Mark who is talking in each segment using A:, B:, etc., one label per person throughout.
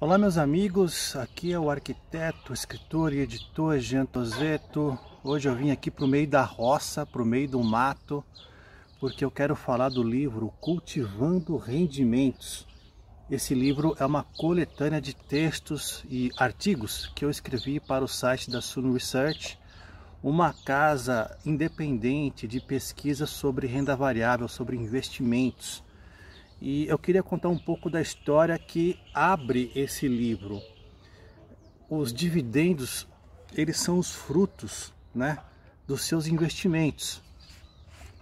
A: Olá, meus amigos. Aqui é o arquiteto, escritor e editor Jean Tozeto. Hoje eu vim aqui para o meio da roça, para o meio do mato, porque eu quero falar do livro Cultivando Rendimentos. Esse livro é uma coletânea de textos e artigos que eu escrevi para o site da Sun Research, uma casa independente de pesquisa sobre renda variável, sobre investimentos e eu queria contar um pouco da história que abre esse livro. Os dividendos, eles são os frutos, né, dos seus investimentos.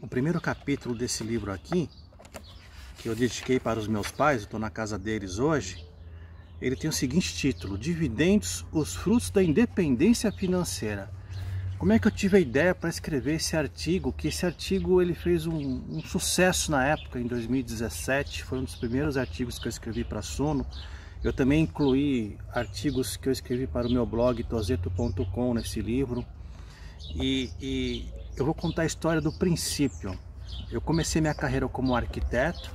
A: O primeiro capítulo desse livro aqui, que eu dediquei para os meus pais, estou na casa deles hoje, ele tem o seguinte título: Dividendos, os frutos da independência financeira. Como é que eu tive a ideia para escrever esse artigo? Que esse artigo ele fez um, um, sucesso na época, em 2017, foi um dos primeiros artigos que eu escrevi para Sono. Eu também incluí artigos que eu escrevi para o meu blog tozeto.com nesse livro. E, e eu vou contar a história do princípio. Eu comecei minha carreira como arquiteto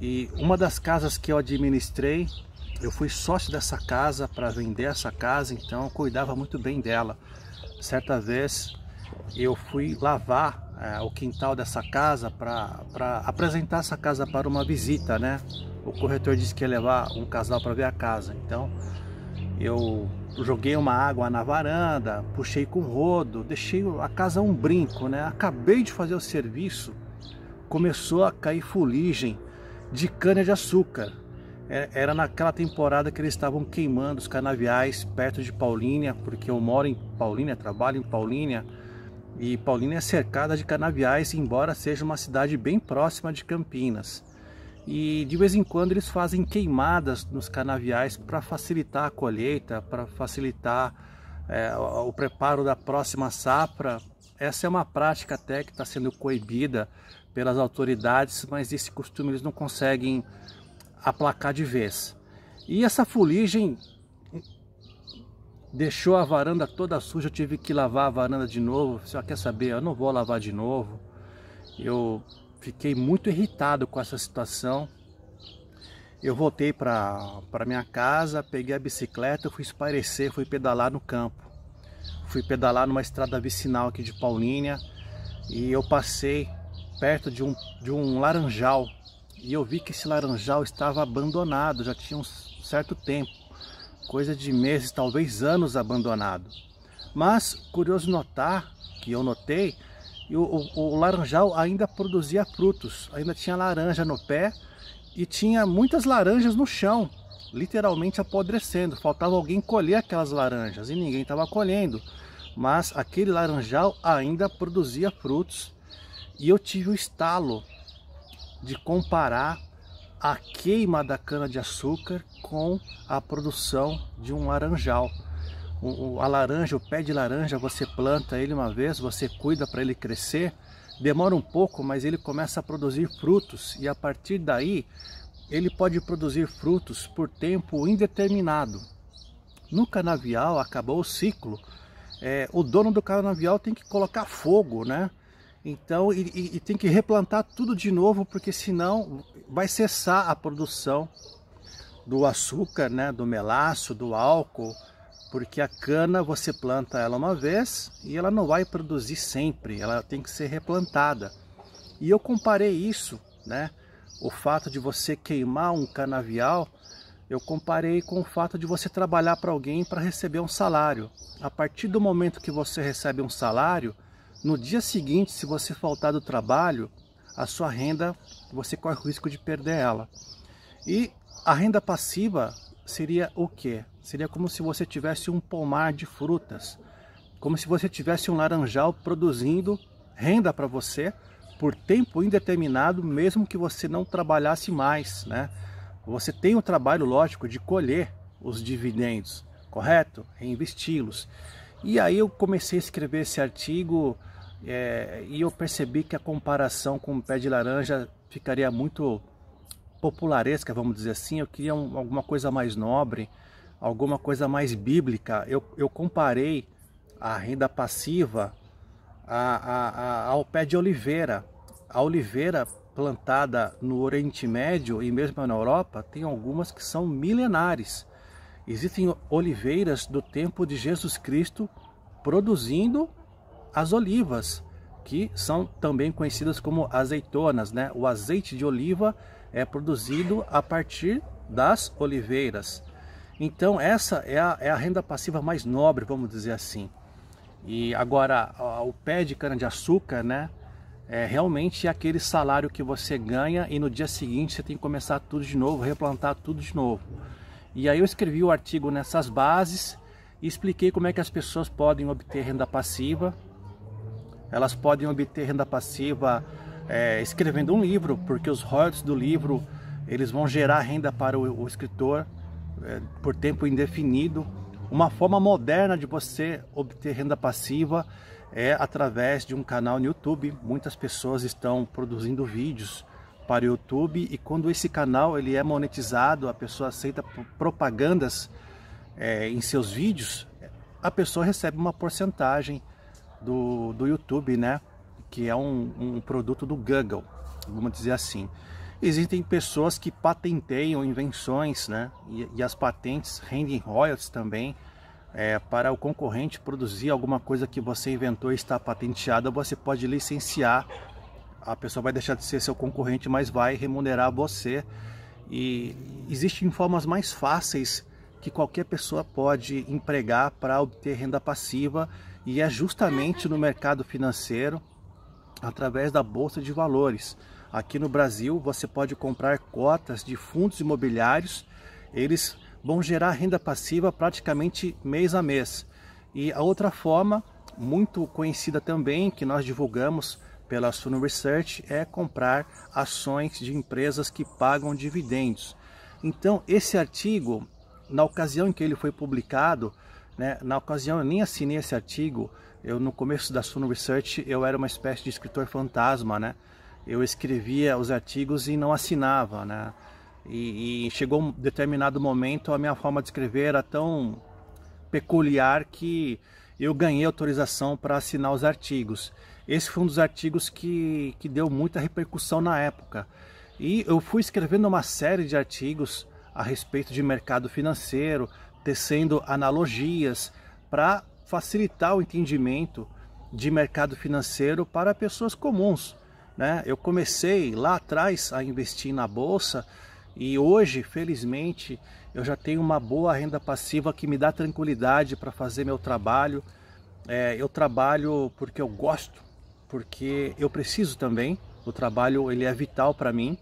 A: e uma das casas que eu administrei, eu fui sócio dessa casa para vender essa casa, então eu cuidava muito bem dela certa vez eu fui lavar é, o quintal dessa casa para apresentar essa casa para uma visita, né? O corretor disse que ia levar um casal para ver a casa, então eu joguei uma água na varanda, puxei com rodo, deixei a casa um brinco, né? Acabei de fazer o serviço, começou a cair fuligem de cana de açúcar. É, era naquela temporada que eles estavam queimando os canaviais perto de Paulínia, porque eu moro em Paulínia, trabalho em Paulínia, e Paulínia é cercada de canaviais, embora seja uma cidade bem próxima de Campinas. E de vez em quando eles fazem queimadas nos canaviais para facilitar a colheita, para facilitar é, o preparo da próxima safra. Essa é uma prática até que está sendo coibida pelas autoridades, mas esse costume eles não conseguem aplacar de vez. E essa fuligem deixou a varanda toda suja, eu tive que lavar a varanda de novo. Você quer saber? Eu não vou lavar de novo. Eu fiquei muito irritado com essa situação. Eu voltei para minha casa, peguei a bicicleta, fui esparecer, fui pedalar no campo. Fui pedalar numa estrada vicinal aqui de Paulínia e eu passei perto de um, de um laranjal e eu vi que esse laranjal estava abandonado, já tinha um certo tempo, coisa de meses, talvez anos abandonado. Mas curioso notar, que eu notei, o, o, o laranjal ainda produzia frutos, ainda tinha laranja no pé e tinha muitas laranjas no chão, literalmente apodrecendo. Faltava alguém colher aquelas laranjas e ninguém estava colhendo. Mas aquele laranjal ainda produzia frutos e eu tive o um estalo de comparar a queima da cana-de-açúcar com a produção de um laranjal. a laranja, o pé de laranja, você planta ele uma vez, você cuida para ele crescer, demora um pouco, mas ele começa a produzir frutos e a partir daí ele pode produzir frutos por tempo indeterminado. No canavial, acabou o ciclo, é, o dono do canavial tem que colocar fogo, né? Então, e, e, e tem que replantar tudo de novo, porque senão vai cessar a produção do açúcar, né, do melaço, do álcool, porque a cana você planta ela uma vez e ela não vai produzir sempre, ela tem que ser replantada. E eu comparei isso, né, o fato de você queimar um canavial, eu comparei com o fato de você trabalhar para alguém para receber um salário. A partir do momento que você recebe um salário, no dia seguinte, se você faltar do trabalho, a sua renda você corre o risco de perder ela. E a renda passiva seria o quê? Seria como se você tivesse um pomar de frutas, como se você tivesse um laranjal produzindo renda para você por tempo indeterminado, mesmo que você não trabalhasse mais, né? Você tem o trabalho lógico de colher os dividendos, correto? Reinvesti-los. E aí eu comecei a escrever esse artigo é, e eu percebi que a comparação com o pé de laranja ficaria muito popularesca, vamos dizer assim. Eu queria um, alguma coisa mais nobre, alguma coisa mais bíblica. Eu, eu comparei a renda passiva a, a, a, ao pé de oliveira. A oliveira plantada no Oriente Médio e mesmo na Europa tem algumas que são milenares. Existem oliveiras do tempo de Jesus Cristo produzindo as olivas, que são também conhecidas como azeitonas, né? O azeite de oliva é produzido a partir das oliveiras. Então essa é a, é a renda passiva mais nobre, vamos dizer assim. E agora o pé de cana de açúcar, né? É realmente é aquele salário que você ganha e no dia seguinte você tem que começar tudo de novo, replantar tudo de novo. E aí eu escrevi o artigo nessas bases e expliquei como é que as pessoas podem obter renda passiva. Elas podem obter renda passiva é, escrevendo um livro, porque os royalties do livro eles vão gerar renda para o, o escritor é, por tempo indefinido. Uma forma moderna de você obter renda passiva é através de um canal no YouTube. Muitas pessoas estão produzindo vídeos para o YouTube e quando esse canal ele é monetizado, a pessoa aceita propagandas é, em seus vídeos, a pessoa recebe uma porcentagem do, do YouTube, né? Que é um, um produto do Google, vamos dizer assim. Existem pessoas que patenteiam invenções, né? E, e as patentes rendem royalties também. É, para o concorrente produzir alguma coisa que você inventou e está patenteada, você pode licenciar a pessoa vai deixar de ser seu concorrente, mas vai remunerar você. E existem formas mais fáceis que qualquer pessoa pode empregar para obter renda passiva e é justamente no mercado financeiro através da bolsa de valores. Aqui no Brasil, você pode comprar cotas de fundos imobiliários, eles vão gerar renda passiva praticamente mês a mês. E a outra forma, muito conhecida também, que nós divulgamos pela Suno Research é comprar ações de empresas que pagam dividendos. Então, esse artigo, na ocasião em que ele foi publicado, né, na ocasião eu nem assinei esse artigo, eu no começo da Suno Research eu era uma espécie de escritor fantasma, né? Eu escrevia os artigos e não assinava, né? E, e chegou um determinado momento a minha forma de escrever era tão peculiar que eu ganhei autorização para assinar os artigos. Esse foi um dos artigos que, que deu muita repercussão na época. E eu fui escrevendo uma série de artigos a respeito de mercado financeiro, tecendo analogias para facilitar o entendimento de mercado financeiro para pessoas comuns. Né? Eu comecei lá atrás a investir na bolsa e hoje, felizmente, eu já tenho uma boa renda passiva que me dá tranquilidade para fazer meu trabalho. É, eu trabalho porque eu gosto, porque eu preciso também. O trabalho ele é vital para mim.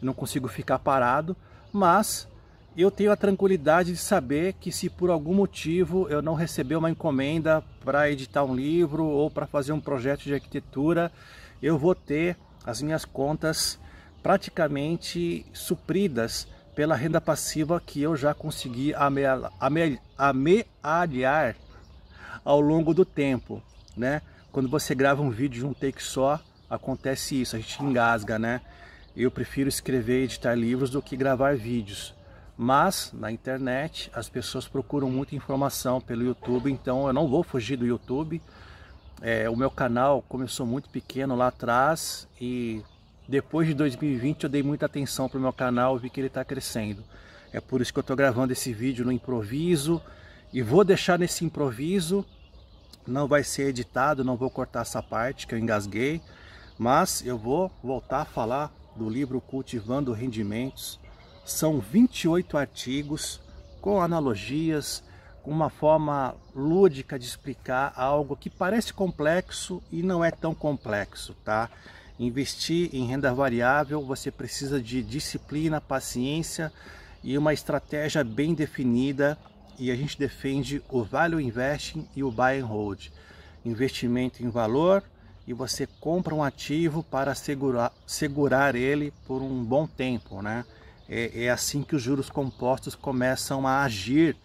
A: Eu não consigo ficar parado, mas eu tenho a tranquilidade de saber que se por algum motivo eu não receber uma encomenda para editar um livro ou para fazer um projeto de arquitetura, eu vou ter as minhas contas praticamente supridas pela renda passiva que eu já consegui amealhar ao longo do tempo, né? Quando você grava um vídeo de um take só, acontece isso, a gente engasga, né? Eu prefiro escrever e editar livros do que gravar vídeos. Mas na internet as pessoas procuram muita informação pelo YouTube, então eu não vou fugir do YouTube. É, o meu canal começou muito pequeno lá atrás e depois de 2020 eu dei muita atenção para o meu canal, e vi que ele está crescendo. É por isso que eu estou gravando esse vídeo no improviso e vou deixar nesse improviso não vai ser editado, não vou cortar essa parte que eu engasguei, mas eu vou voltar a falar do livro Cultivando Rendimentos. São 28 artigos com analogias, com uma forma lúdica de explicar algo que parece complexo e não é tão complexo, tá? Investir em renda variável, você precisa de disciplina, paciência e uma estratégia bem definida e a gente defende o Value Investing e o Buy and Hold. Investimento em valor e você compra um ativo para segurar, segurar ele por um bom tempo, né? É, é assim que os juros compostos começam a agir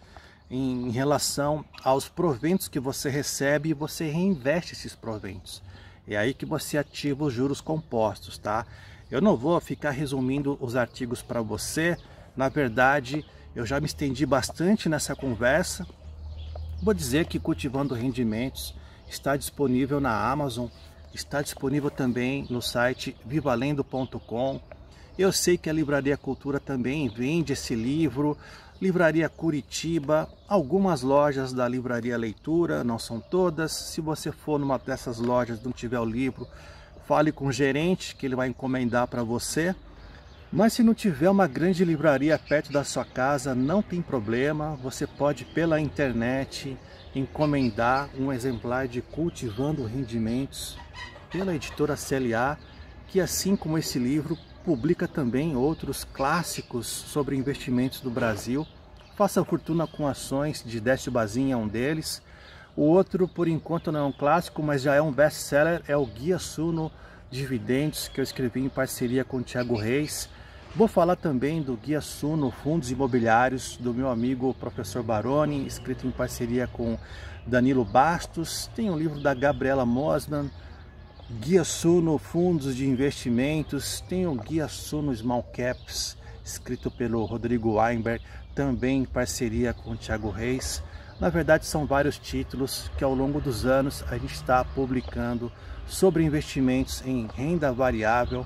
A: em, em relação aos proventos que você recebe e você reinveste esses proventos. É aí que você ativa os juros compostos, tá? Eu não vou ficar resumindo os artigos para você. Na verdade, eu já me estendi bastante nessa conversa. Vou dizer que Cultivando Rendimentos está disponível na Amazon, está disponível também no site vivalendo.com. Eu sei que a Livraria Cultura também vende esse livro, Livraria Curitiba, algumas lojas da Livraria Leitura, não são todas. Se você for numa dessas lojas e não tiver o livro, fale com o gerente que ele vai encomendar para você. Mas se não tiver uma grande livraria perto da sua casa, não tem problema, você pode pela internet encomendar um exemplar de Cultivando Rendimentos pela editora CLA, que assim como esse livro, publica também outros clássicos sobre investimentos do Brasil. Faça Fortuna com Ações, de Décio Bazin é um deles. O outro, por enquanto, não é um clássico, mas já é um best-seller, é o Guia Suno Dividendos, que eu escrevi em parceria com o Thiago Reis. Vou falar também do Guia Suno Fundos Imobiliários, do meu amigo professor Baroni, escrito em parceria com Danilo Bastos. Tem um livro da Gabriela Mosman, Guia Suno Fundos de Investimentos. Tem o Guia Suno Small Caps, escrito pelo Rodrigo Weinberg, também em parceria com o Thiago Reis. Na verdade, são vários títulos que ao longo dos anos a gente está publicando sobre investimentos em renda variável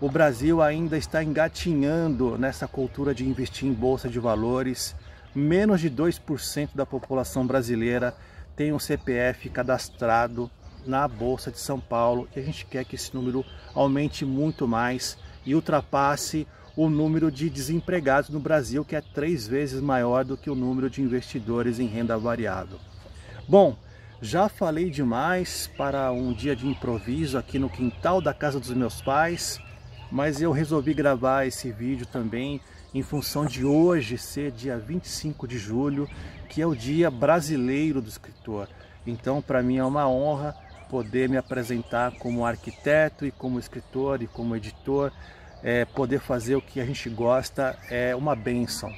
A: o Brasil ainda está engatinhando nessa cultura de investir em bolsa de valores. Menos de 2% da população brasileira tem um CPF cadastrado na Bolsa de São Paulo e a gente quer que esse número aumente muito mais e ultrapasse o número de desempregados no Brasil, que é três vezes maior do que o número de investidores em renda variável. Bom, já falei demais para um dia de improviso aqui no quintal da casa dos meus pais mas eu resolvi gravar esse vídeo também em função de hoje ser dia 25 de julho, que é o Dia Brasileiro do Escritor. Então, para mim é uma honra poder me apresentar como arquiteto e como escritor e como editor. É, poder fazer o que a gente gosta é uma benção.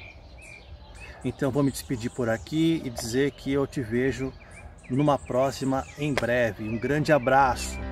A: Então, vou me despedir por aqui e dizer que eu te vejo numa próxima em breve. Um grande abraço!